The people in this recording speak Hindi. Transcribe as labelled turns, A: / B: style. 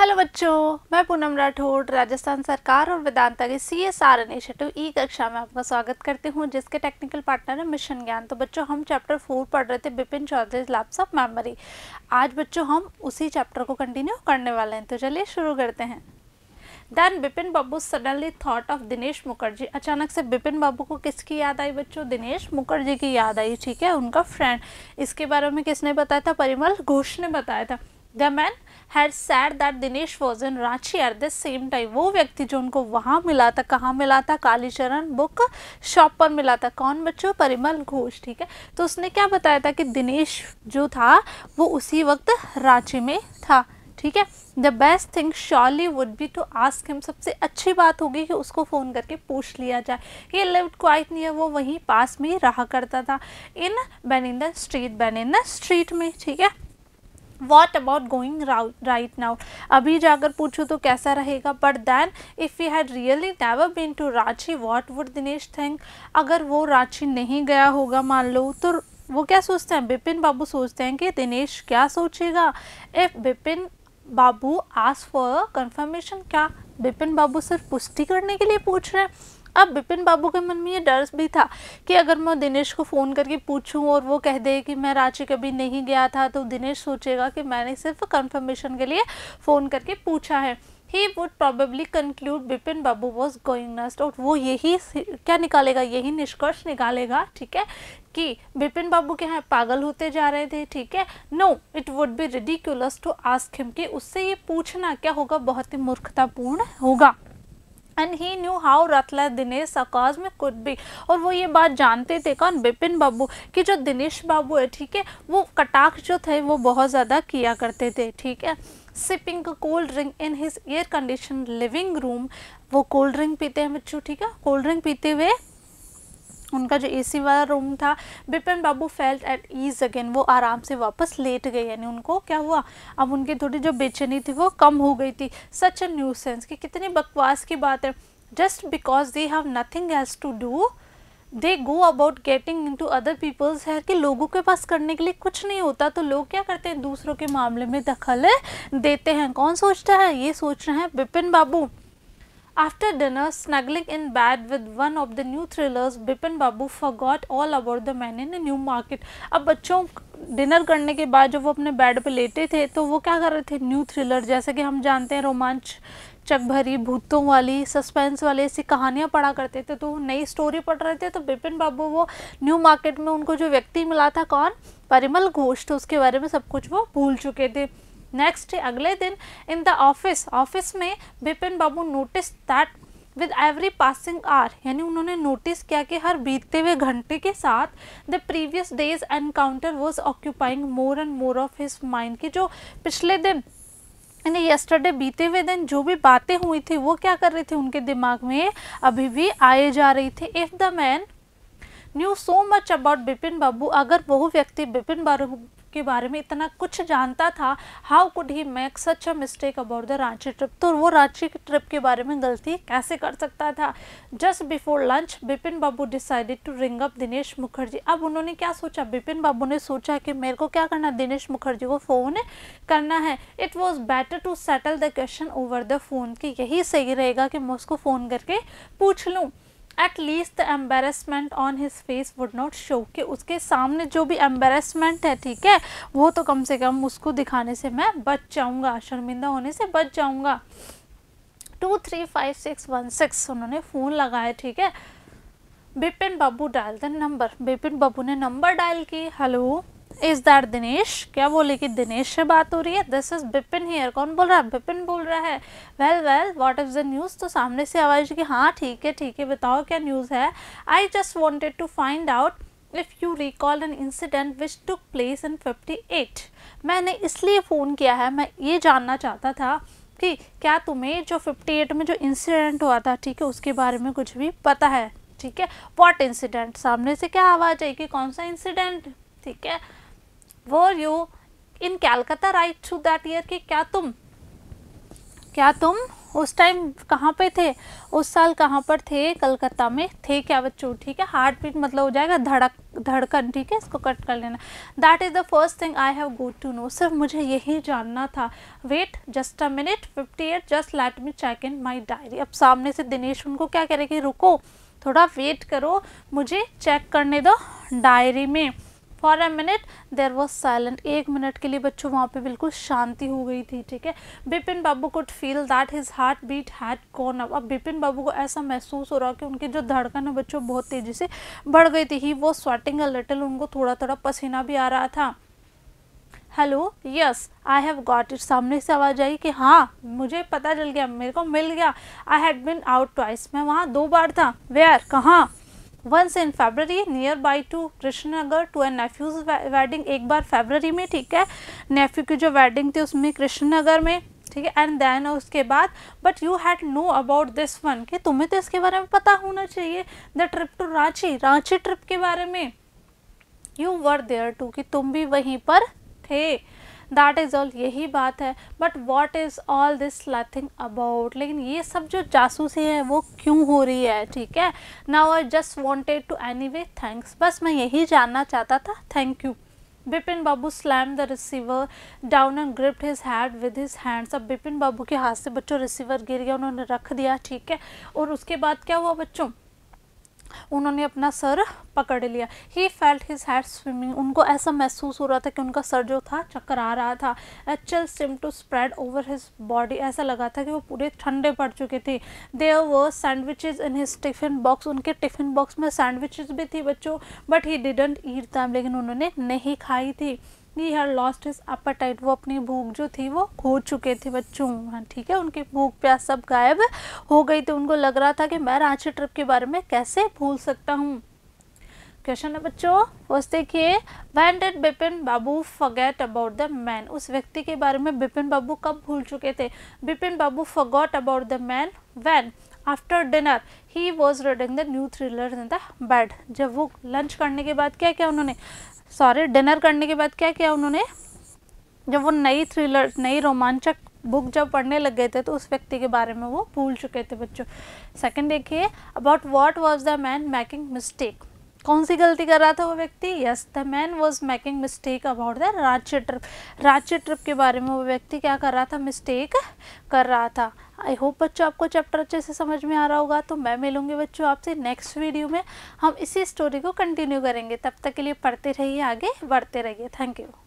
A: हेलो बच्चों मैं पूनम राठौड़ राजस्थान सरकार और वेदांता के C S R initiative e कक्षा में आपका स्वागत करती हूँ जिसके टेक्निकल पार्टनर है मिशन ज्ञान तो बच्चों हम चैप्टर फोर पढ़ रहे थे Bipin Chaudhary lapse of memory आज बच्चों हम उसी चैप्टर को कंटिन्यू करने वाले हैं तो चलिए शुरू करते हैं then Bipin Babu suddenly thought of Dinesh Mukherjee अचानक से बिपिन बाबू को किसकी याद आई बच्चों दिनेश मुखर्जी की याद आई ठीक है उनका फ्रेंड इसके बारे में किसने बताया था परिमल घोष ने बताया था the man had said that Dinesh was in Ranchi at the same time वो व्यक्ति जो उनको वहाँ मिला था कहाँ मिला था कालीचरण बुक शॉप पर मिला था कौन बच्चों परिमल घोष ठीक है तो उसने क्या बताया था कि दिनेश जो था वो उसी वक्त रांची में था ठीक है the best thing surely would be to ask him सबसे अच्छी बात होगी कि उसको फ़ोन करके पूछ लिया जाए ये लिव क्वाइट है वो वहीं पास में ही रहा करता था इन बैनिंदा स्ट्रीट बैनिंदा स्ट्रीट में ठीक है what about going right now अभी जाकर पूछूँ तो कैसा रहेगा but then if you had really never been to Ranchi what would Dinesh think अगर वो रांची नहीं गया होगा मान लो तो वो क्या सोचते हैं बिपिन बाबू सोचते हैं कि दिनेश क्या सोचेगा if Bipin Babu ask for confirmation क्या बिपिन बाबू सिर्फ पुष्टि करने के लिए पूछ रहे हैं अब बिपिन बाबू के मन में ये डर भी था कि अगर मैं दिनेश को फ़ोन करके पूछूं और वो कह दे कि मैं रांची कभी नहीं गया था तो दिनेश सोचेगा कि मैंने सिर्फ कंफर्मेशन के लिए फ़ोन करके पूछा है he would probably conclude Bipin Babu was going नस्ट और वो यही क्या निकालेगा यही निष्कर्ष निकालेगा ठीक है कि बिपिन बाबू के यहाँ पागल होते जा रहे थे ठीक है no it would be ridiculous to ask him कि उससे ये पूछना क्या होगा बहुत ही मूर्खतापूर्ण होगा एंड ही न्यू हाउ रतला दिनेश सकाज में कुड भी और वो ये बात जानते थे कौन बिपिन बाबू कि जो दिनेश बाबू है ठीक है वो कटाक्ष जो थे वो बहुत ज़्यादा किया करते थे ठीक है sipping cold drink in his air condition living room वो कोल्ड ड्रिंक पीते हैं बच्चों ठीक है कोल्ड ड्रिंक पीते हुए उनका जो एसी वाला रूम था Bipin Babu felt at ease again वो आराम से वापस लेट गए यानी उनको क्या हुआ अब उनकी थोड़ी जो बेचैनी थी वो कम हो गई थी सच अ न्यू सेंस कि कितनी बकवास की बात है just because they have nothing else to do they go about getting into other people's है कि लोगों के पास करने के लिए कुछ नहीं होता तो लोग क्या करते हैं दूसरों के मामले में दखल देते हैं कौन सोचता है ये सोच रहे हैं बिपिन बाबू After dinner, snuggling in bed with one of the new thrillers, Bipin Babu forgot all about the man in the new market. अब बच्चों डिनर करने के बाद जब वो अपने बेड पे लेटे थे तो वो क्या कर रहे थे न्यू थ्रिलर जैसे कि हम जानते हैं रोमांच चक भरी भूतों वाली सस्पेंस वाली ऐसी कहानियाँ पढ़ा करते थे तो नई स्टोरी पढ़ रहे थे तो बिपिन बाबू वो न्यू मार्केट में उनको जो व्यक्ति मिला था कौन परिमल घोष तो उसके बारे में सब कुछ वो भूल चुके थे नेक्स्ट अगले दिन इन द ऑफिस ऑफिस में Bipin Babu notice that with every passing hour यानी उन्होंने नोटिस किया कि हर बीतते हुए घंटे के साथ the previous days encounter was occupying more and more of his mind कि जो पिछले दिन यानी यस्टरडे बीते हुए दिन जो भी बातें हुई थी वो क्या कर रही थी उनके दिमाग में अभी भी आए जा रही थी if the man knew so much about Bipin Babu अगर वह व्यक्ति बिपिन के बारे में इतना कुछ जानता था how could he make such a mistake about the Ranchi trip तो वो रांची ट्रिप के बारे में गलती कैसे कर सकता था just before lunch Bipin Babu decided to ring up Dinesh Mukherjee अब उन्होंने क्या सोचा बिपिन बाबू ने सोचा कि मेरे को क्या करना दिनेश मुखर्जी को फ़ोन करना है it was better to settle the question over the phone कि यही सही रहेगा कि मैं उसको फ़ोन करके पूछ लूँ at least the embarrassment on his face would not show कि उसके सामने जो भी एम्बेरसमेंट है ठीक है वो तो कम से कम उसको दिखाने से मैं बच जाऊँगा शर्मिंदा होने से बच जाऊँगा two three five six one six उन्होंने फ़ोन लगाया ठीक है Bipin Babu dial the number Bipin Babu ने नंबर डायल की हेलो इज दैट दिनेश क्या बोले कि दिनेश से बात हो रही है दिस इज बिपिन हेयर कौन बोल रहा है बिपिन बोल रहा है well well what is the news तो सामने से आवाज़ कि हाँ ठीक है ठीक है बताओ क्या न्यूज़ है I just wanted to find out if you recall an incident which took place in fifty eight मैंने इसलिए फ़ोन किया है मैं ये जानना चाहता था कि क्या तुम्हें जो फिफ्टी एट में जो इंसिडेंट हुआ था ठीक है उसके बारे में कुछ भी पता है ठीक है वॉट इंसिडेंट सामने से क्या आवाज़ आई कि कौन सा इंसिडेंट ठीक है were you in Calcutta right through that year कि क्या तुम क्या तुम उस टाइम कहाँ पे थे उस साल कहाँ पर थे कलकत्ता में थे क्या बच्चों ठीक है हार्ट बीट मतलब हो जाएगा धड़क धड़कन ठीक है इसको कट कर लेना that is the first thing I have go to know सिर्फ मुझे यही जानना था wait just a minute fifty eight just let me check in my diary अब सामने से दिनेश उनको क्या करेगी रुको थोड़ा वेट करो मुझे चेक करने दो डायरी में for a minute there was silent एक मिनट के लिए बच्चों वहाँ पे बिल्कुल शांति हो गई थी ठीक है Bipin Babu could feel that his heart beat had gone up अब बिपिन बाबू को ऐसा महसूस हो रहा कि उनकी जो धड़कन है बच्चों बहुत तेज़ी से बढ़ गई थी ही वो स्वेटिंग अ लिटिल उनको थोड़ा थोड़ा पसीना भी आ रहा था hello yes I have got it सामने से आवाज़ आई कि हाँ मुझे पता चल गया मेरे को मिल गया I had been out twice मैं वहाँ दो बार था वेयर कहाँ once in February near by to Krishnanagar to and nephew's wedding एक बार फेबररी में ठीक है नेफ्यू की जो वेडिंग थी उसमें कृष्णनगर में ठीक है एंड देन उसके बाद but you had no about this one कि तुम्हें तो इसके बारे में पता होना चाहिए the trip to Ranchi Ranchi trip के बारे में यू वर देयर टू कि तुम भी वहीं पर थे दैट इज़ ऑल यही बात है but what is all this thing about लेकिन ये सब जो जासूसी है वो क्यों हो रही है ठीक है now I just wanted to anyway thanks बस मैं यही जानना चाहता था thank you Bipin Babu slam the receiver down and gripped his head with his hands अब बिपिन बाबू के हाथ से बच्चों रिसीवर गिर गया उन्होंने रख दिया ठीक है और उसके बाद क्या हुआ बच्चों उन्होंने अपना सर पकड़ लिया he felt his head swimming उनको ऐसा महसूस हो रहा था कि उनका सर जो था चक्कर आ रहा था a chill seem to spread over his body ऐसा लगा था कि वो पूरे ठंडे पड़ चुके थे देअ वो sandwiches in his tiffin box उनके टिफिन बॉक्स में सैंडविचेज भी थी बच्चों but he didn't eat them लेकिन उन्होंने नहीं खाई थी he had lost his appetite वो अपनी भूख जो थी वो खो चुके थे बच्चों हाँ ठीक है उनकी भूख प्यास सब गायब हो गई थी तो उनको लग रहा था कि मैं रांची ट्रिप के बारे में कैसे भूल सकता हूँ क्वेश्चन है बच्चों फर्स्ट देखिए when did Bipin Babu forget about the man उस व्यक्ति के बारे में बिपिन बाबू कब भूल चुके थे Bipin Babu forgot about the man when after dinner he was reading the new thriller in the bed जब वो लंच करने के बाद क्या क्या उन्होंने सॉरी डिनर करने के बाद क्या किया उन्होंने जब वो नई थ्रिलर नई रोमांचक बुक जब पढ़ने लग गए थे तो उस व्यक्ति के बारे में वो भूल चुके थे बच्चों सेकंड देखिए about what was the man making mistake कौन सी गलती कर रहा था वो व्यक्ति yes the man was making mistake about the राज्य ट्रिप राज्य ट्रिप के बारे में वो व्यक्ति क्या कर रहा था मिस्टेक कर रहा था आई होप बच्चों आपको चैप्टर अच्छे से समझ में आ रहा होगा तो मैं मिलूंगी बच्चों आपसे नेक्स्ट वीडियो में हम इसी स्टोरी को कंटिन्यू करेंगे तब तक के लिए पढ़ते रहिए आगे बढ़ते रहिए थैंक यू